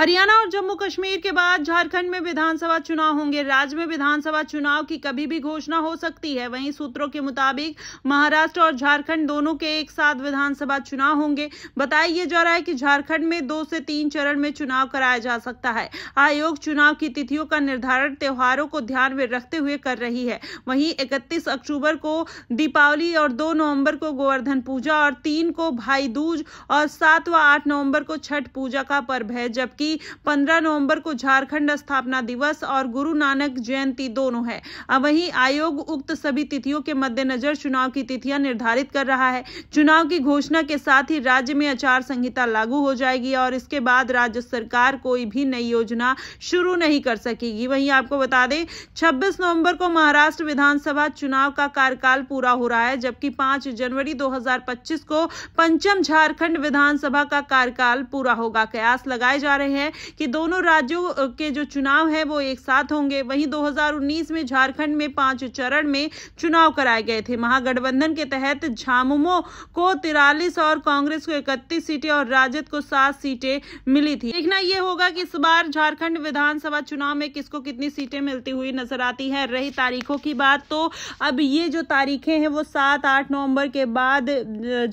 हरियाणा और जम्मू कश्मीर के बाद झारखंड में विधानसभा चुनाव होंगे राज्य में विधानसभा चुनाव की कभी भी घोषणा हो सकती है वहीं सूत्रों के मुताबिक महाराष्ट्र और झारखंड दोनों के एक साथ विधानसभा चुनाव होंगे बताया जा रहा है कि झारखंड में दो से तीन चरण में चुनाव कराया जा सकता है आयोग चुनाव की तिथियों का निर्धारण त्योहारों को ध्यान में रखते हुए कर रही है वहीं इकतीस अक्टूबर को दीपावली और दो नवम्बर को गोवर्धन पूजा और तीन को भाई दूज और सात व आठ नवम्बर को छठ पूजा का पर्व है जबकि पंद्रह 15 नवंबर को झारखंड स्थापना दिवस और गुरु नानक जयंती दोनों है वही आयोग उक्त सभी तिथियों के मद्देनजर चुनाव की तिथियां निर्धारित कर रहा है चुनाव की घोषणा के साथ ही राज्य में आचार संहिता लागू हो जाएगी और इसके बाद राज्य सरकार कोई भी नई योजना शुरू नहीं कर सकेगी वहीं आपको बता दें 26 नवंबर को महाराष्ट्र विधानसभा चुनाव का कार्यकाल पूरा हो रहा है जबकि 5 जनवरी 2025 को पंचम झारखंड विधानसभा का कार्यकाल पूरा होगा कयास लगाए जा रहे हैं है कि दोनों राज्यों के जो चुनाव है वो एक साथ होंगे वहीं 2019 में झारखंड में पांच चरण में चुनाव कराए गए थे महागठबंधन के तहत झामुमो को तिरालीस और कांग्रेस को इकतीस सीटें और राजद को सात सीटें मिली थी देखना यह होगा कि इस बार झारखंड विधानसभा चुनाव में किसको कितनी सीटें मिलती हुई नजर आती है रही तारीखों की बात तो अब ये जो तारीखें हैं वो सात आठ नवंबर के बाद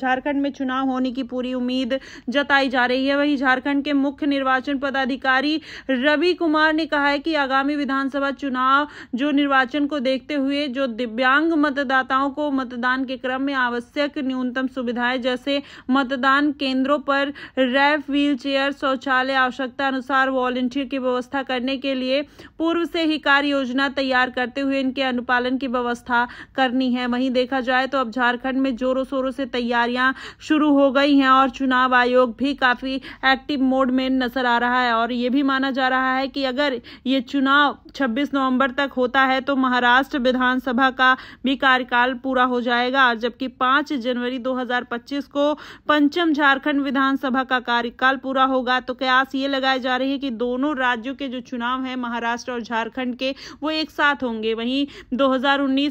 झारखंड में चुनाव होने की पूरी उम्मीद जताई जा रही है वहीं झारखंड के मुख्य निर्वाचन निर्वाचन पदाधिकारी रवि कुमार ने कहा है कि आगामी विधानसभा चुनाव जो निर्वाचन को देखते हुए जो दिव्यांग मतदाताओं को मतदान के क्रम में आवश्यक न्यूनतम सुविधाएं जैसे मतदान केंद्रों पर रैफ व्हील चेयर शौचालय आवश्यकता अनुसार वॉलेंटियर की व्यवस्था करने के लिए पूर्व से ही कार्य योजना तैयार करते हुए इनके अनुपालन की व्यवस्था करनी है वहीं देखा जाए तो अब झारखंड में जोरों शोरों से तैयारियां शुरू हो गई हैं और चुनाव आयोग भी काफी एक्टिव मोड में नजर आ जा रहा है और ये भी माना जा रहा है कि अगर ये चुनाव 26 नवंबर तक होता है तो महाराष्ट्र विधानसभा का भी कार्यकाल पूरा हो जाएगा जबकि 5 जनवरी 2025 को पंचम झारखंड विधानसभा का कार्यकाल पूरा होगा तो कयास ये लगाए जा रही है कि दोनों राज्यों के जो चुनाव हैं महाराष्ट्र और झारखंड के वो एक साथ होंगे वहीं दो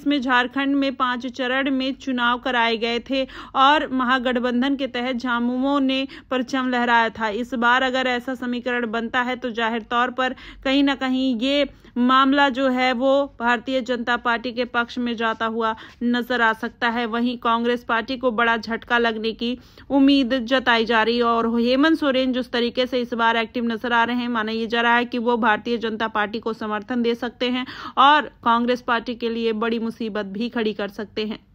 में झारखंड में पांच चरण में चुनाव कराए गए थे और महागठबंधन के तहत झामुमो ने परचम लहराया था इस बार अगर ऐसा समय समीकरण बनता है तो जाहिर तौर पर कहीं ना कहीं ये मामला जो है वो भारतीय जनता पार्टी के पक्ष में जाता हुआ नजर आ सकता है वहीं कांग्रेस पार्टी को बड़ा झटका लगने की उम्मीद जताई जा रही है और हेमंत सोरेन जिस तरीके से इस बार एक्टिव नजर आ रहे हैं माना यह जा रहा है कि वो भारतीय जनता पार्टी को समर्थन दे सकते हैं और कांग्रेस पार्टी के लिए बड़ी मुसीबत भी खड़ी कर सकते हैं